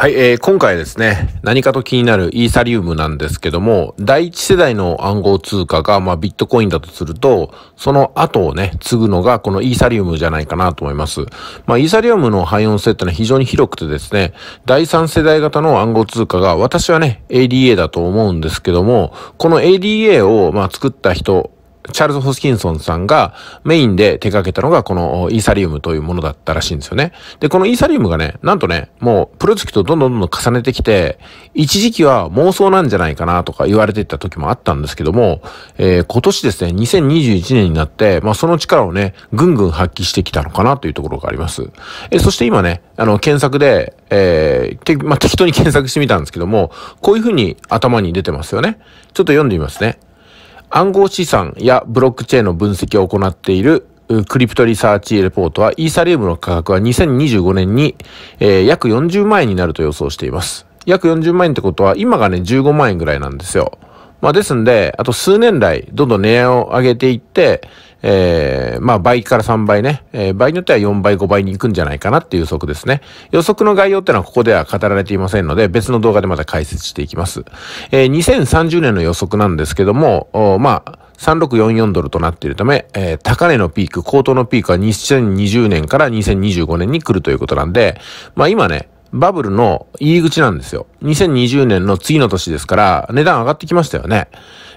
はい、えー、今回ですね、何かと気になるイーサリウムなんですけども、第一世代の暗号通貨が、まあ、ビットコインだとすると、その後をね、継ぐのがこのイーサリウムじゃないかなと思います。まあ、イーサリウムの配音性ってのは非常に広くてですね、第三世代型の暗号通貨が、私はね、ADA だと思うんですけども、この ADA を、まあ、作った人、チャールズ・ホスキンソンさんがメインで手掛けたのがこのイーサリウムというものだったらしいんですよね。で、このイーサリウムがね、なんとね、もうプロ月とどんどんどんどん重ねてきて、一時期は妄想なんじゃないかなとか言われてた時もあったんですけども、えー、今年ですね、2021年になって、まあその力をね、ぐんぐん発揮してきたのかなというところがあります。えー、そして今ね、あの、検索で、えー、て、まあ適当に検索してみたんですけども、こういうふうに頭に出てますよね。ちょっと読んでみますね。暗号資産やブロックチェーンの分析を行っているクリプトリサーチレポートはイーサリウムの価格は2025年に、えー、約40万円になると予想しています。約40万円ってことは今がね15万円ぐらいなんですよ。まあですんで、あと数年来どんどん値を上げていって、えー、まあ倍から3倍ね、えー、倍によっては4倍、5倍に行くんじゃないかなっていう予測ですね。予測の概要ってのはここでは語られていませんので、別の動画でまた解説していきます。えー、2030年の予測なんですけども、まあ、3644ドルとなっているため、えー、高値のピーク、高騰のピークは2020年から2025年に来るということなんで、まあ今ね、バブルの入り口なんですよ。2020年の次の年ですから、値段上がってきましたよね。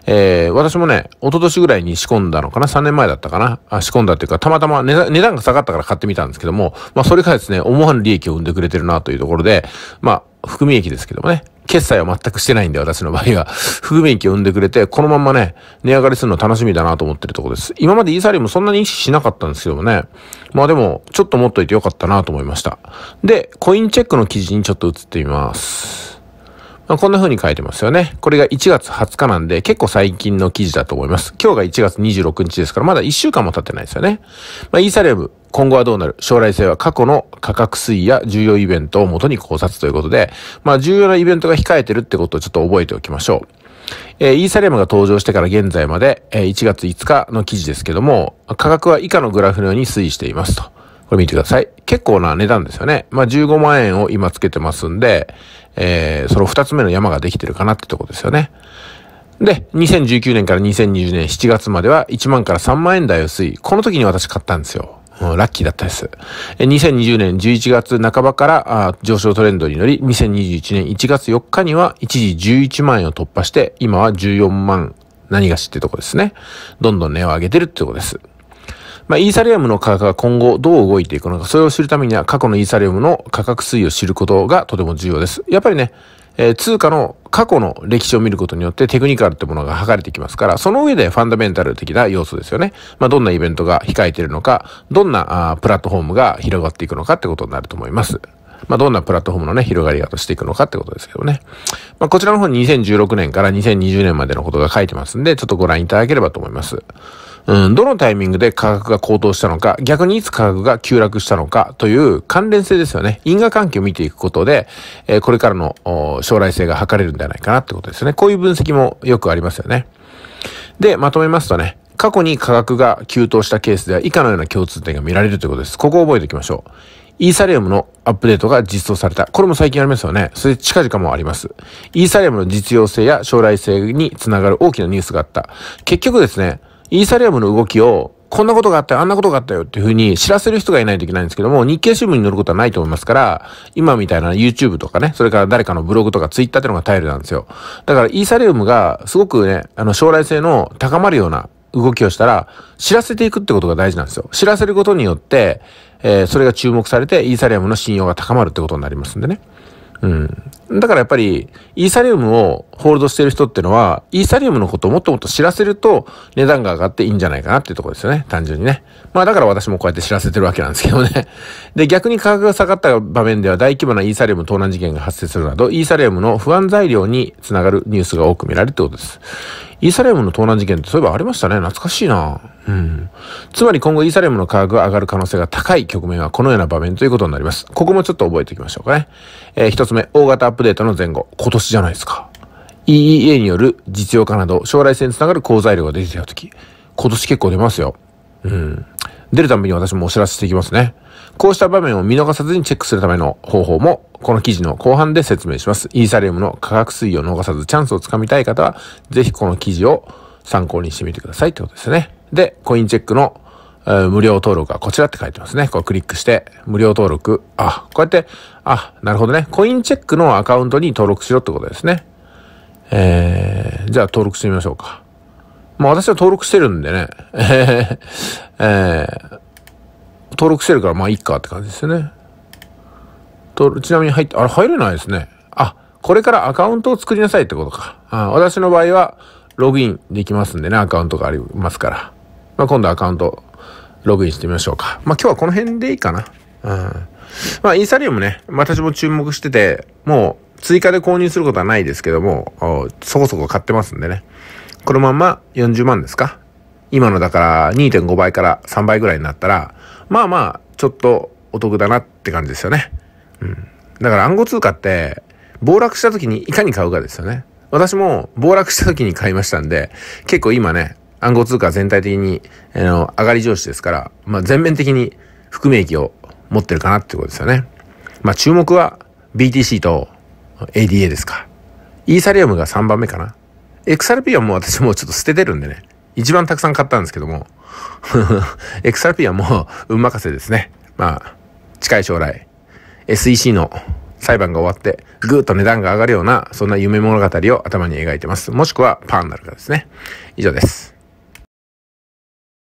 えー、私もね、一昨年ぐらいに仕込んだのかな ?3 年前だったかなあ仕込んだっていうか、たまたま値段が下がったから買ってみたんですけども、まあそれがですね、思わぬ利益を生んでくれてるなというところで、まあ、含み益ですけどもね、決済は全くしてないんで、私の場合は。含み益を生んでくれて、このまんまね、値上がりするの楽しみだなと思ってるところです。今までイーサリーもそんなに意識しなかったんですけどもね。まあでも、ちょっと持っといてよかったなと思いました。で、コインチェックの記事にちょっと移ってみます。こんな風に書いてますよね。これが1月20日なんで、結構最近の記事だと思います。今日が1月26日ですから、まだ1週間も経ってないですよね。まあ、イーサリアム、今後はどうなる将来性は過去の価格推移や重要イベントをもとに考察ということで、まあ、重要なイベントが控えてるってことをちょっと覚えておきましょう。えー、イーサリアムが登場してから現在まで、えー、1月5日の記事ですけども、価格は以下のグラフのように推移していますと。これ見てください。結構な値段ですよね。まあ、15万円を今つけてますんで、えー、その2つ目の山ができてるかなってとこですよね。で、2019年から2020年7月までは1万から3万円台を推移。この時に私買ったんですよ。うん、ラッキーだったです。2020年11月半ばから上昇トレンドに乗り、2021年1月4日には一時11万円を突破して、今は14万何がしってとこですね。どんどん値を上げてるってとこです。まあ、イーサリアムの価格が今後どう動いていくのか、それを知るためには過去のイーサリアムの価格推移を知ることがとても重要です。やっぱりね、えー、通貨の過去の歴史を見ることによってテクニカルってものが測れてきますから、その上でファンダメンタル的な要素ですよね。まあ、どんなイベントが控えているのか、どんなあプラットフォームが広がっていくのかってことになると思います。まあ、どんなプラットフォームのね、広がり方していくのかってことですけどね。まあ、こちらの方に2016年から2020年までのことが書いてますんで、ちょっとご覧いただければと思います。うん、どのタイミングで価格が高騰したのか、逆にいつ価格が急落したのかという関連性ですよね。因果関係を見ていくことで、えこれからの将来性が図れるんじゃないかなってことですね。こういう分析もよくありますよね。で、まとめますとね、過去に価格が急騰したケースでは以下のような共通点が見られるということです。ここを覚えておきましょう。イーサリアムのアップデートが実装された。これも最近ありますよね。それ近々もあります。イーサリアムの実用性や将来性につながる大きなニュースがあった。結局ですね、イーサリアムの動きを、こんなことがあったよ、あんなことがあったよっていうふうに知らせる人がいないといけないんですけども、日経新聞に載ることはないと思いますから、今みたいな YouTube とかね、それから誰かのブログとか Twitter っていうのが頼りなんですよ。だからイーサリアムがすごくね、あの将来性の高まるような動きをしたら、知らせていくってことが大事なんですよ。知らせることによって、えー、それが注目されて、イーサリアムの信用が高まるってことになりますんでね。うん。だからやっぱり、イーサリウムをホールドしてる人ってのは、イーサリウムのことをもっともっと知らせると、値段が上がっていいんじゃないかなっていうところですよね。単純にね。まあだから私もこうやって知らせてるわけなんですけどね。で、逆に価格が下がった場面では、大規模なイーサリウム盗難事件が発生するなど、イーサリウムの不安材料につながるニュースが多く見られるってことです。イーサレムの盗難事件ってそういえばありましたね。懐かしいな。うん。つまり今後イーサレムの価格が上がる可能性が高い局面はこのような場面ということになります。ここもちょっと覚えておきましょうかね。えー、一つ目、大型アップデートの前後。今年じゃないですか。EEA による実用化など将来性につながる好材料が出てきたとき、今年結構出ますよ。うん。出るために私もお知らせしていきますね。こうした場面を見逃さずにチェックするための方法もこの記事の後半で説明します。イーサリウムの価格推移を逃さずチャンスをつかみたい方は、ぜひこの記事を参考にしてみてくださいってことですね。で、コインチェックの無料登録はこちらって書いてますね。こうクリックして、無料登録。あ、こうやって、あ、なるほどね。コインチェックのアカウントに登録しろってことですね。えー、じゃあ登録してみましょうか。まあ私は登録してるんでね。え えー、登録してるからまあいいかって感じですよね。登ちなみに入って、あれ入れないですね。あ、これからアカウントを作りなさいってことか。あ私の場合は、ログインできますんでね、アカウントがありますから。まあ、今度アカウント、ログインしてみましょうか。まあ、今日はこの辺でいいかな。うん。まあ、イーサリウムね、私も注目してて、もう追加で購入することはないですけども、そこそこ買ってますんでね。このまんま40万ですか今のだから2.5倍から3倍ぐらいになったら、まあまあ、ちょっとお得だなって感じですよね。うん。だから暗号通貨って、暴落した時にいかに買うかですよね。私も暴落した時に買いましたんで、結構今ね、暗号通貨全体的に、あの、上がり上司ですから、まあ、全面的に含み益を持ってるかなってことですよね。まあ、注目は BTC と ADA ですか。イーサリアムが3番目かな。XRP はもう私もうちょっと捨ててるんでね。一番たくさん買ったんですけども。XRP はもう運任せですね。まあ、近い将来、SEC の裁判が終わって、ぐーっと値段が上がるような、そんな夢物語を頭に描いてます。もしくは、パーになるかですね。以上です。